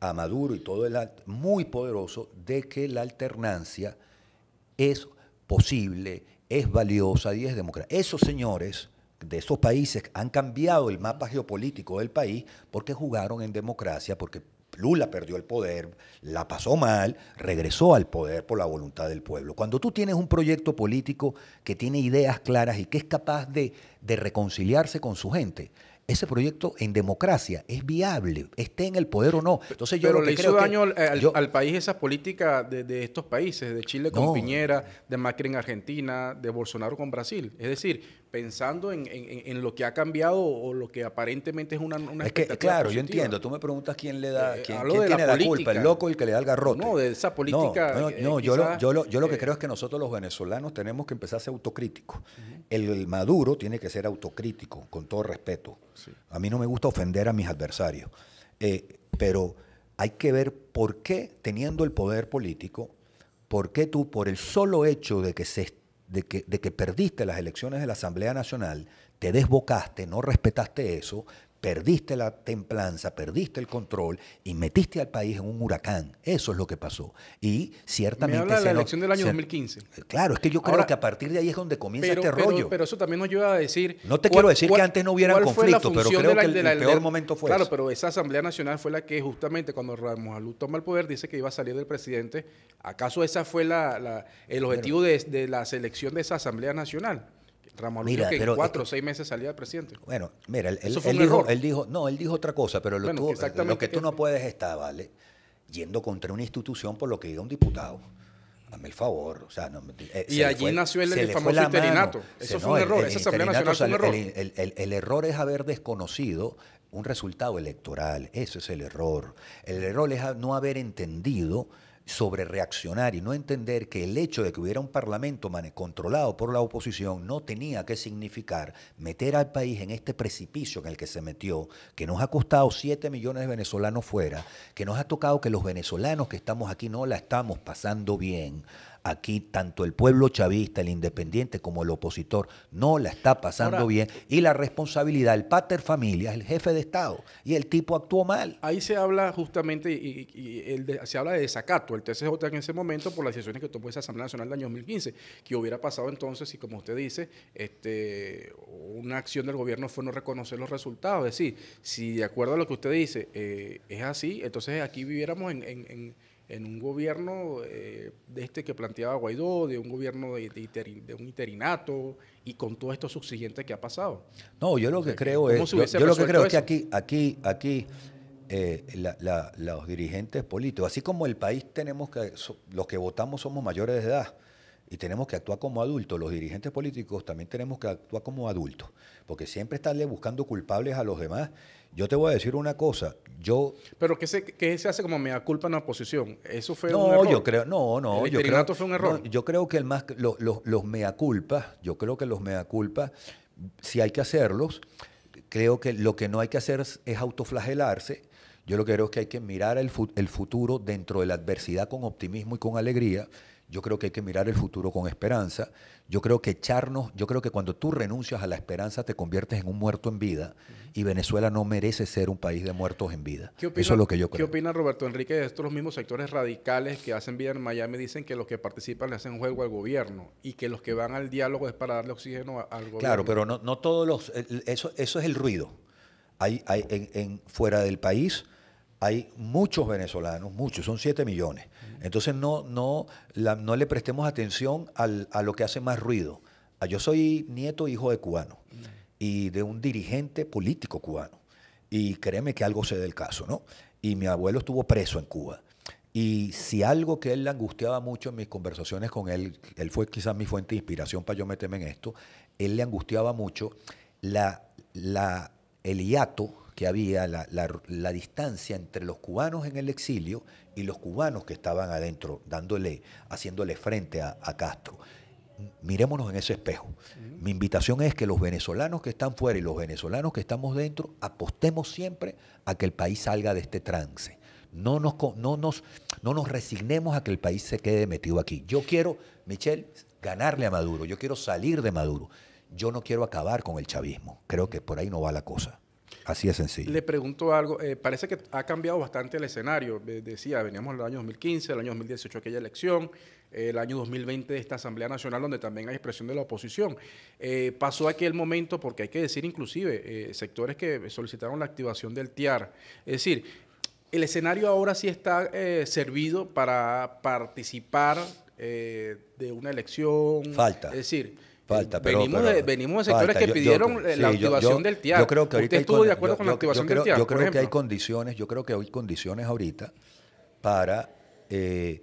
a Maduro y todo el muy poderoso de que la alternancia es posible, es valiosa y es democrática. Esos señores de esos países han cambiado el mapa geopolítico del país porque jugaron en democracia, porque Lula perdió el poder, la pasó mal, regresó al poder por la voluntad del pueblo. Cuando tú tienes un proyecto político que tiene ideas claras y que es capaz de, de reconciliarse con su gente, ese proyecto en democracia es viable, esté en el poder o no. Entonces yo que le hizo daño al, país esas políticas de, estos países, de Chile con Piñera, de Macri en Argentina, de Bolsonaro con Brasil. Es decir, pensando en, lo que ha cambiado o lo que aparentemente es una, es Claro, yo entiendo. Tú me preguntas quién le da, eh, quién, tiene la, culpa, el loco y el que le da el garrote. No, de esa política. Eh, no, yo, lo, que eh, creo es que nosotros los venezolanos tenemos que empezar a ser autocríticos. el Maduro tiene que ser autocrítico, con todo respeto. A mí no me gusta ofender a mis adversarios, eh, pero hay que ver por qué, teniendo el poder político, por qué tú, por el solo hecho de que, se, de que, de que perdiste las elecciones de la Asamblea Nacional, te desbocaste, no respetaste eso, perdiste la templanza, perdiste el control y metiste al país en un huracán. Eso es lo que pasó. Y ciertamente... Me habla la elección del año 2015. Claro, es que yo creo que a partir de ahí es donde comienza este rollo. Pero eso también nos lleva a decir... No te quiero decir que antes no hubiera conflicto, pero creo que el, peor momento fue Claro, pero esa Asamblea Nacional fue la que justamente cuando Ramos Alú toma el poder dice que iba a salir del presidente. ¿Acaso esa fue la, el objetivo de, de la selección de esa Asamblea Nacional? Ramón mira, que pero, en cuatro o seis meses salía de presidente. Bueno, mira, él, dijo, no, él dijo otra cosa, pero lo, tuvo lo que tú no puedes estar, ¿vale? Yendo contra una institución por lo que diga un diputado. Dame el favor. O sea, eh, y allí nació el, famoso interinato. Eso fue error. Esa Asamblea Nacional fue un error. el error es haber desconocido un resultado electoral. Ese es el error. El error es no haber entendido sobre reaccionar y no entender que el hecho de que hubiera un parlamento controlado por la oposición no tenía que significar meter al país en este precipicio en el que se metió, que nos ha costado 7 millones de venezolanos fuera, que nos ha tocado que los venezolanos que estamos aquí no la estamos pasando bien, Aquí tanto el pueblo chavista, el independiente, como el opositor no la está pasando bien. Y la responsabilidad, el pater familia, el jefe de Estado. Y el tipo actuó mal. Ahí se habla justamente, y, el se habla de desacato, el TCJ en ese momento, por las decisiones que tomó esa Asamblea Nacional del año 2015. que hubiera pasado entonces y como usted dice, este, una acción del gobierno fue no reconocer los resultados? Es decir, si de acuerdo a lo que usted dice eh, es así, entonces aquí viviéramos en en un gobierno eh, de este que planteaba Guaidó, de un gobierno de, un interinato y con todo esto subsiguiente que ha pasado. No, yo lo que creo es, yo, lo que creo que aquí, aquí, aquí eh, los dirigentes políticos, así como el país tenemos que, los que votamos somos mayores de edad y tenemos que actuar como adultos, los dirigentes políticos también tenemos que actuar como adultos, porque siempre estarle buscando culpables a los demás yo te voy a decir una cosa. Yo. Pero que se, que se hace como mea culpa en la oposición. Eso fue un error. Yo creo, no, no. yo creo, fue un error. yo creo que el más, los, los, los mea culpas, yo creo que los mea culpa, si hay que hacerlos, creo que lo que no hay que hacer es autoflagelarse. Yo lo que creo es que hay que mirar el, el futuro dentro de la adversidad con optimismo y con alegría yo creo que hay que mirar el futuro con esperanza. Yo creo que echarnos, yo creo que cuando tú renuncias a la esperanza te conviertes en un muerto en vida y Venezuela no merece ser un país de muertos en vida. Eso es lo que yo creo. ¿Qué opina Roberto Enrique de estos los mismos sectores radicales que hacen vida en Miami? Dicen que los que participan le hacen juego al gobierno y que los que van al diálogo es para darle oxígeno al gobierno. Claro, pero no, no todos los... Eso, eso es el ruido. Hay, hay en, fuera del país hay muchos venezolanos, muchos, son 7 millones. Entonces no, no, no le prestemos atención a lo que hace más ruido. Ah, yo soy nieto hijo de cubano y de un dirigente político cubano. Y créeme que algo sé del caso, ¿no? Y mi abuelo estuvo preso en Cuba. Y si algo que él le angustiaba mucho en mis conversaciones con él, él fue quizás mi fuente de inspiración para yo meterme en esto, él le angustiaba mucho la, la, el hiato que había, la, distancia entre los cubanos en el exilio y los cubanos que estaban adentro, dándole, haciéndole frente a, Castro. Miremonos en ese espejo. Mi invitación es que los venezolanos que están fuera y los venezolanos que estamos dentro apostemos siempre a que el país salga de este trance. No nos, no nos, no nos resignemos a que el país se quede metido aquí. Yo quiero, Michelle, ganarle a Maduro. Yo quiero salir de Maduro. Yo no quiero acabar con el chavismo. Creo que por ahí no va la cosa. Así es sencillo. Le pregunto algo, eh, parece que ha cambiado bastante el escenario. Decía, veníamos el año 2015, eh, el año 2018 aquella elección, el año 2020 de esta Asamblea Nacional, donde también hay expresión de la oposición. Eh, pasó aquel momento, porque hay que decir inclusive, sectores que solicitaron la activación del TIAR. Es decir, el escenario ahora sí está servido para participar de una elección. Falta. Es decir, venimos, de, sectores que pidieron eh, la activación del TIAC. Yo creo que ¿Usted estuvo de acuerdo con la activación del TIAC? Yo creo que hay condiciones, yo creo que hay condiciones ahorita para eh,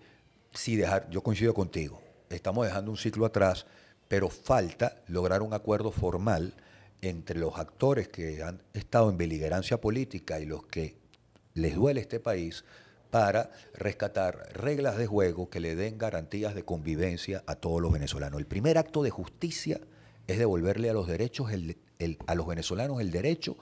dejar, yo coincido contigo, estamos dejando un ciclo atrás, pero falta lograr un acuerdo formal entre los actores que han estado en beligerancia política y los que les duele este país para rescatar reglas de juego que le den garantías de convivencia a todos los venezolanos. El primer acto de justicia es devolverle a los derechos a los venezolanos el derecho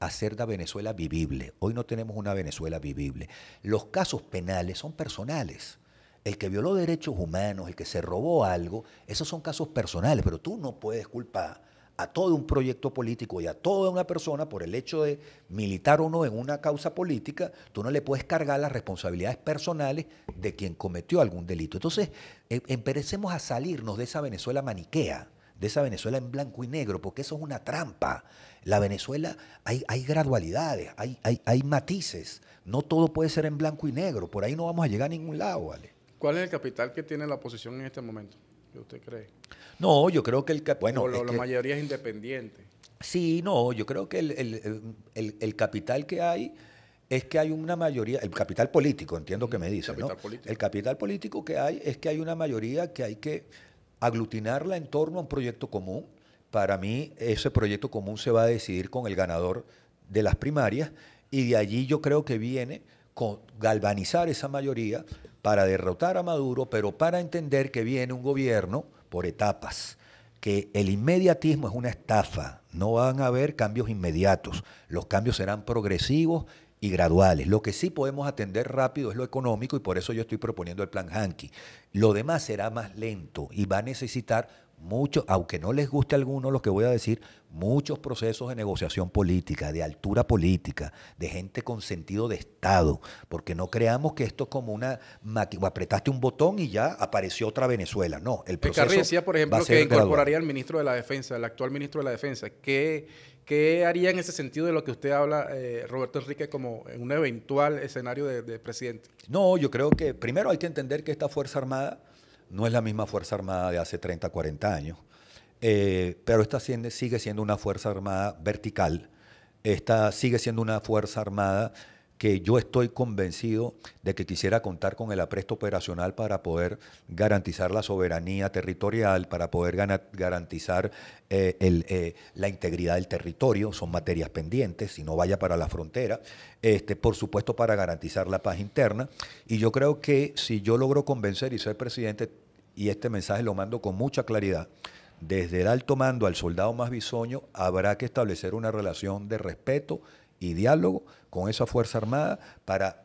a hacer de Venezuela vivible. Hoy no tenemos una Venezuela vivible. Los casos penales son personales. El que violó derechos humanos, el que se robó algo, esos son casos personales, pero tú no puedes culpar a todo un proyecto político y a toda una persona por el hecho de militar o no en una causa política, tú no le puedes cargar las responsabilidades personales de quien cometió algún delito. Entonces, eh, empecemos a salirnos de esa Venezuela maniquea, de esa Venezuela en blanco y negro, porque eso es una trampa. La Venezuela, hay, hay gradualidades, hay, hay, hay matices, no todo puede ser en blanco y negro, por ahí no vamos a llegar a ningún lado, ¿vale? ¿Cuál es el capital que tiene la oposición en este momento? usted cree? No, yo creo que el... Bueno, o la mayoría es independiente. Sí, no, yo creo que el, capital que hay es que hay una mayoría, el capital político, entiendo que me dice, El capital político que hay es que hay una mayoría que hay que aglutinarla en torno a un proyecto común. Para mí, ese proyecto común se va a decidir con el ganador de las primarias y de allí yo creo que viene con galvanizar esa mayoría para derrotar a Maduro, pero para entender que viene un gobierno por etapas, que el inmediatismo es una estafa, no van a haber cambios inmediatos, los cambios serán progresivos y graduales. Lo que sí podemos atender rápido es lo económico y por eso yo estoy proponiendo el plan Hanky. Lo demás será más lento y va a necesitar muchos, aunque no les guste a alguno lo que voy a decir, muchos procesos de negociación política, de altura política, de gente con sentido de Estado, porque no creamos que esto es como una máquina, apretaste un botón y ya apareció otra Venezuela. No, el proceso. Carri decía, por ejemplo, que incorporaría al ministro de la Defensa, el actual ministro de la Defensa. ¿Qué, qué haría en ese sentido de lo que usted habla, eh, Roberto Enrique, como en un eventual escenario de presidente? No, yo creo que primero hay que entender que esta Fuerza Armada no es la misma Fuerza Armada de hace 30, 40 años, eh, pero esta sigue siendo una Fuerza Armada vertical, esta sigue siendo una Fuerza Armada que yo estoy convencido de que quisiera contar con el apresto operacional para poder garantizar la soberanía territorial, para poder garantizar eh, eh, la integridad del territorio, son materias pendientes, si no vaya para la frontera, este, por supuesto para garantizar la paz interna. Y yo creo que si yo logro convencer y ser presidente, y este mensaje lo mando con mucha claridad, desde el alto mando al soldado más bisoño habrá que establecer una relación de respeto y diálogo con esa Fuerza Armada para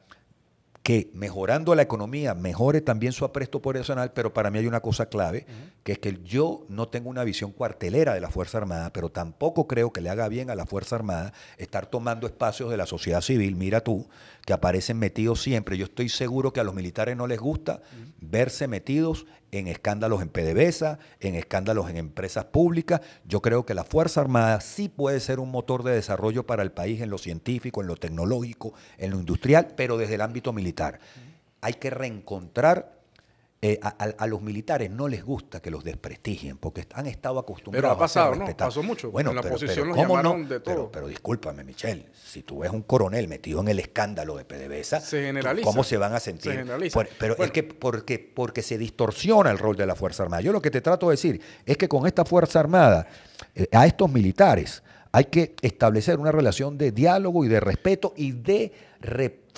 que mejorando la economía mejore también su apresto operacional, pero para mí hay una cosa clave, que es que yo no tengo una visión cuartelera de la Fuerza Armada, pero tampoco creo que le haga bien a la Fuerza Armada estar tomando espacios de la sociedad civil, mira tú, que aparecen metidos siempre. Yo estoy seguro que a los militares no les gusta verse metidos en escándalos en PDVSA, en escándalos en empresas públicas. Yo creo que la Fuerza Armada sí puede ser un motor de desarrollo para el país en lo científico, en lo tecnológico, en lo industrial, pero desde el ámbito militar. Hay que reencontrar eh, a, los militares no les gusta que los desprestigien porque han estado acostumbrados a ser respetados. Bueno, pero, pero, discúlpame, Michelle, si tú ves un coronel metido en el escándalo de PDVSA, ¿cómo se van a sentir? pero es que porque, porque se distorsiona el rol de la Fuerza Armada. Yo lo que te trato de decir es que con esta Fuerza Armada, eh, a estos militares, hay que establecer una relación de diálogo y de respeto y de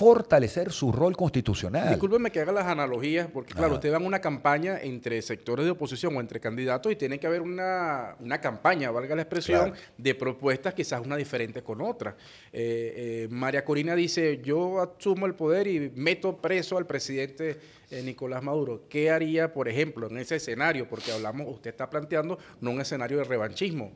fortalecer su rol constitucional. Discúlpeme que haga las analogías, porque claro, usted va en una campaña entre sectores de oposición o entre candidatos y tiene que haber una, una campaña, valga la expresión, de propuestas quizás una diferente con otra. Eh, eh, María Corina dice, yo asumo el poder y meto preso al presidente eh, Nicolás Maduro. ¿Qué haría, por ejemplo, en ese escenario? Porque hablamos, usted está planteando no un escenario de revanchismo,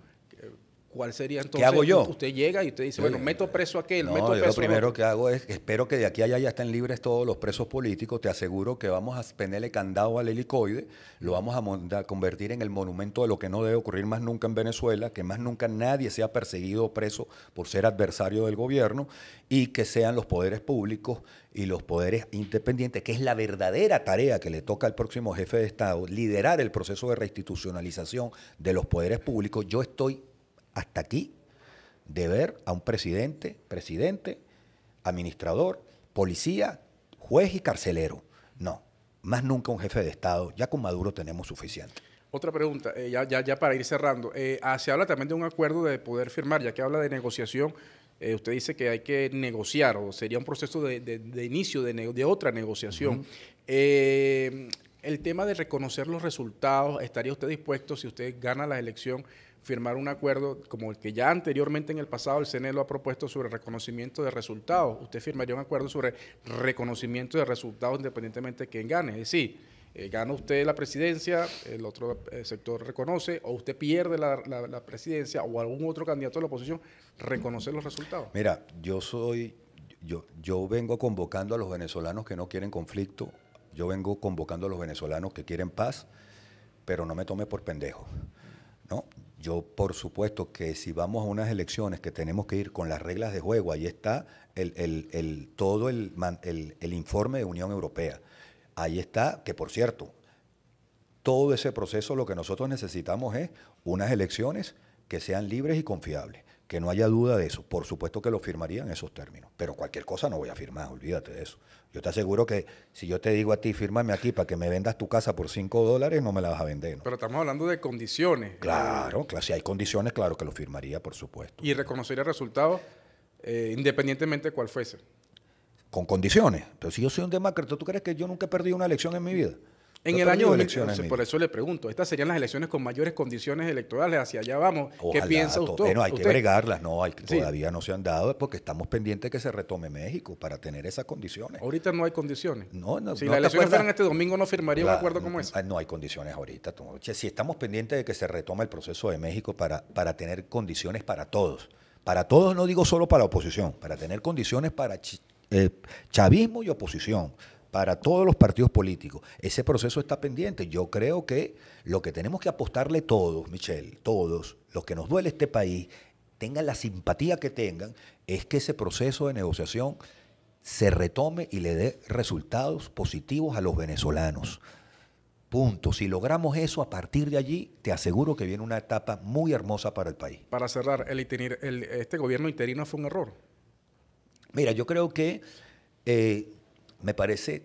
¿Cuál sería entonces? ¿Qué hago yo? Usted llega y usted dice, bueno, meto preso a aquel, meto preso Lo primero que hago es, espero que de aquí a allá ya estén libres todos los presos políticos. Te aseguro que vamos a ponerle candado al helicoide, lo vamos a, convertir en el monumento de lo que no debe ocurrir más nunca en Venezuela, que más nunca nadie sea perseguido o preso por ser adversario del gobierno y que sean los poderes públicos y los poderes independientes, que es la verdadera tarea que le toca al próximo jefe de Estado, liderar el proceso de reinstitucionalización de los poderes públicos. Yo estoy hasta aquí de ver a un presidente, presidente, administrador, policía, juez y carcelero. No, más nunca un jefe de Estado. Ya con Maduro tenemos suficiente. Otra pregunta, eh, ya, ya, para ir cerrando. Eh, ah, se habla también de un acuerdo de poder firmar, ya que habla de negociación. Eh, usted dice que hay que negociar, o sería un proceso de, inicio de, otra negociación el tema de reconocer los resultados, ¿estaría usted dispuesto, si usted gana la elección, firmar un acuerdo como el que ya anteriormente en el pasado el CNE lo ha propuesto sobre reconocimiento de resultados? ¿Usted firmaría un acuerdo sobre reconocimiento de resultados independientemente de quién gane? Es decir, eh, gana usted la presidencia, el otro eh, sector reconoce, o usted pierde la, presidencia, o algún otro candidato de la oposición reconoce los resultados. Mira, yo soy, yo, yo vengo convocando a los venezolanos que no quieren conflicto yo vengo convocando a los venezolanos que quieren paz, pero no me tome por pendejo. ¿no? Yo, por supuesto, que si vamos a unas elecciones que tenemos que ir con las reglas de juego, ahí está el, el todo el, el, informe de Unión Europea. Ahí está, que por cierto, todo ese proceso lo que nosotros necesitamos es unas elecciones que sean libres y confiables, que no haya duda de eso. Por supuesto que lo firmarían en esos términos, pero cualquier cosa no voy a firmar, olvídate de eso. Yo te aseguro que si yo te digo a ti, fírmame aquí para que me vendas tu casa por 5 dólares, no me la vas a vender. Pero estamos hablando de condiciones. Claro, claro, si hay condiciones, claro que lo firmaría, por supuesto. Y reconocería el resultado eh, independientemente de cuál fuese. Con condiciones. Entonces, si yo soy un demócrata, ¿tú crees que yo nunca he perdido una elección en mi vida? En el año elecciones, por eso le pregunto, estas serían las elecciones con mayores condiciones electorales, hacia allá vamos. ¿Qué piensa usted? Bueno, hay que agregarlas no, todavía no se han dado porque estamos pendientes de que se retome México para tener esas condiciones. Ahorita no hay condiciones. Si las elecciones fueran este domingo no firmaría un acuerdo como ese. Ah, no hay condiciones ahorita. Si estamos pendientes de que se retome el proceso de México para, para tener condiciones para todos. Para todos no digo solo para la oposición, para tener condiciones para eh, chavismo y oposición para todos los partidos políticos. Ese proceso está pendiente. Yo creo que lo que tenemos que apostarle todos, Michelle, todos, los que nos duele este país, tengan la simpatía que tengan, es que ese proceso de negociación se retome y le dé resultados positivos a los venezolanos. Punto. Si logramos eso a partir de allí, te aseguro que viene una etapa muy hermosa para el país. Para cerrar, el, el este gobierno interino fue un error. Mira, yo creo que eh, me parece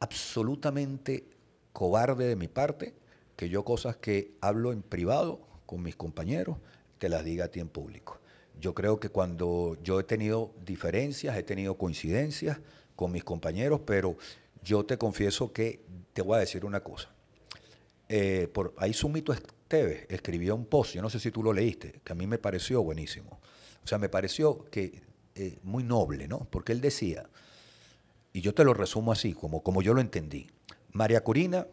absolutamente cobarde de mi parte que yo cosas que hablo en privado con mis compañeros te las diga a ti en público. Yo creo que cuando yo he tenido diferencias, he tenido coincidencias con mis compañeros, pero yo te confieso que te voy a decir una cosa. Eh, por, ahí Sumito Esteves escribió un post, yo no sé si tú lo leíste, que a mí me pareció buenísimo. O sea, me pareció que eh, muy noble, ¿no? Porque él decía, y yo te lo resumo así, como, como yo lo entendí. María Corina,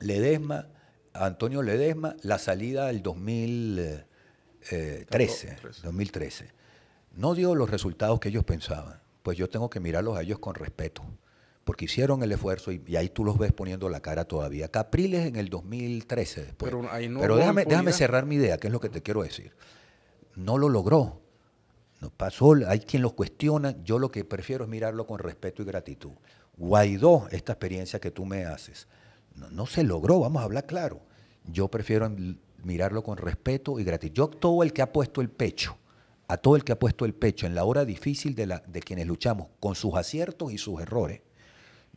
Ledesma, Antonio Ledesma, la salida del 2013, 2013. No dio los resultados que ellos pensaban. Pues yo tengo que mirarlos a ellos con respeto, porque hicieron el esfuerzo y, ahí tú los ves poniendo la cara todavía. Capriles en el 2013 después. Pero, déjame, déjame cerrar mi idea, que es lo que te quiero decir. No lo logró no pasó, hay quien los cuestiona, yo lo que prefiero es mirarlo con respeto y gratitud. Guaidó, esta experiencia que tú me haces, no, se logró, vamos a hablar claro. Yo prefiero mirarlo con respeto y gratitud. Yo todo el que ha puesto el pecho, a todo el que ha puesto el pecho en la hora difícil de, la, de quienes luchamos, con sus aciertos y sus errores,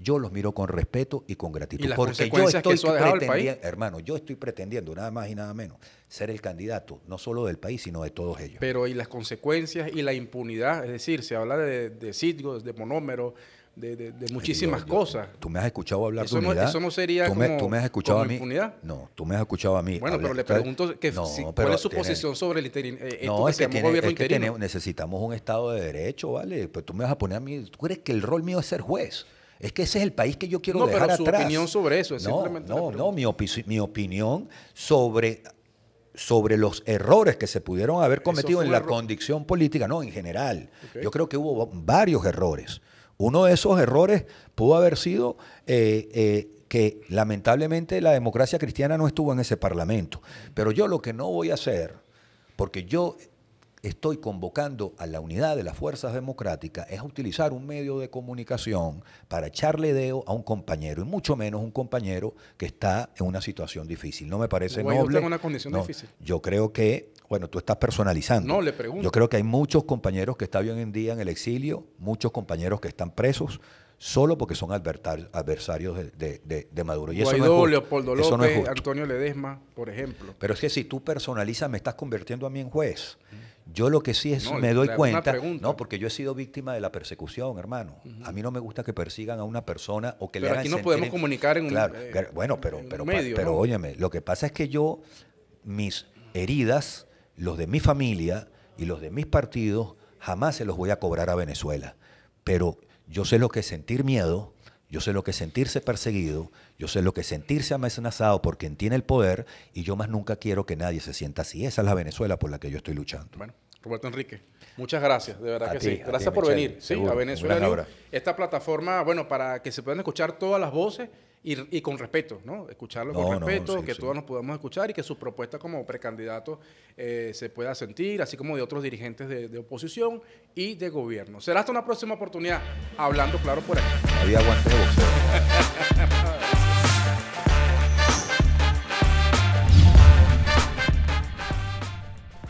yo los miro con respeto y con gratitud. porque yo estoy pretendiendo, hermano, yo estoy pretendiendo nada más y nada menos ser el candidato, no solo del país, sino de todos ellos. Pero y las consecuencias y la impunidad, es decir, se habla de, sitios, de monómeros, de, muchísimas cosas. Tú me has escuchado hablar de eso no sería escuchado impunidad. No, tú me has escuchado a mí. Bueno, pero le pregunto cuál es su posición sobre el eh, eh, no, es que, gobierno es necesitamos un Estado de Derecho, ¿vale? Pues tú me vas a poner a mí. ¿Tú crees que el rol mío es ser juez? Es que ese es el país que yo quiero no, pero su opinión sobre eso es no, simplemente No, no, mi, opinión sobre sobre los errores que se pudieron haber cometido en la condición política, no, en general. Yo creo que hubo varios errores. Uno de esos errores pudo haber sido eh, eh, que lamentablemente la democracia cristiana no estuvo en ese parlamento. Pero yo lo que no voy a hacer, porque yo estoy convocando a la unidad de las fuerzas democráticas es utilizar un medio de comunicación para echarle dedo a un compañero, y mucho menos un compañero que está en una situación difícil. No me parece noble. una condición no, difícil. Yo creo que, bueno, tú estás personalizando. No, le pregunto. Yo creo que hay muchos compañeros que están hoy en día en el exilio, muchos compañeros que están presos, solo porque son adversarios de, Maduro. Y Guaidó, Antonio Ledesma, por ejemplo. Pero es que si tú personalizas, me estás convirtiendo a mí en juez. Yo lo que sí es, me doy cuenta, no, porque yo he sido víctima de la persecución, hermano. A mí no me gusta que persigan a una persona o que le hagan aquí no podemos comunicar en claro, un, eh, bueno, pero, pero, pero, óyeme, lo que pasa es que yo, mis heridas, los de mi familia y los de mis partidos, jamás se los voy a cobrar a Venezuela. Pero yo sé lo que es sentir miedo, yo sé lo que es sentirse perseguido, yo sé lo que es sentirse amenazado por quien tiene el poder y yo más nunca quiero que nadie se sienta así. Esa es la Venezuela por la que yo estoy luchando. Bueno, Roberto Enrique, muchas gracias, de verdad que sí. Gracias por venir a Venezuela. Esta plataforma, bueno, para que se puedan escuchar todas las voces y, con respeto, ¿no? Escucharlo con respeto, que todos nos podamos escuchar y que su propuesta como precandidato eh, se pueda sentir, así como de otros dirigentes de, oposición y de gobierno. Será hasta una próxima oportunidad, hablando claro por aquí.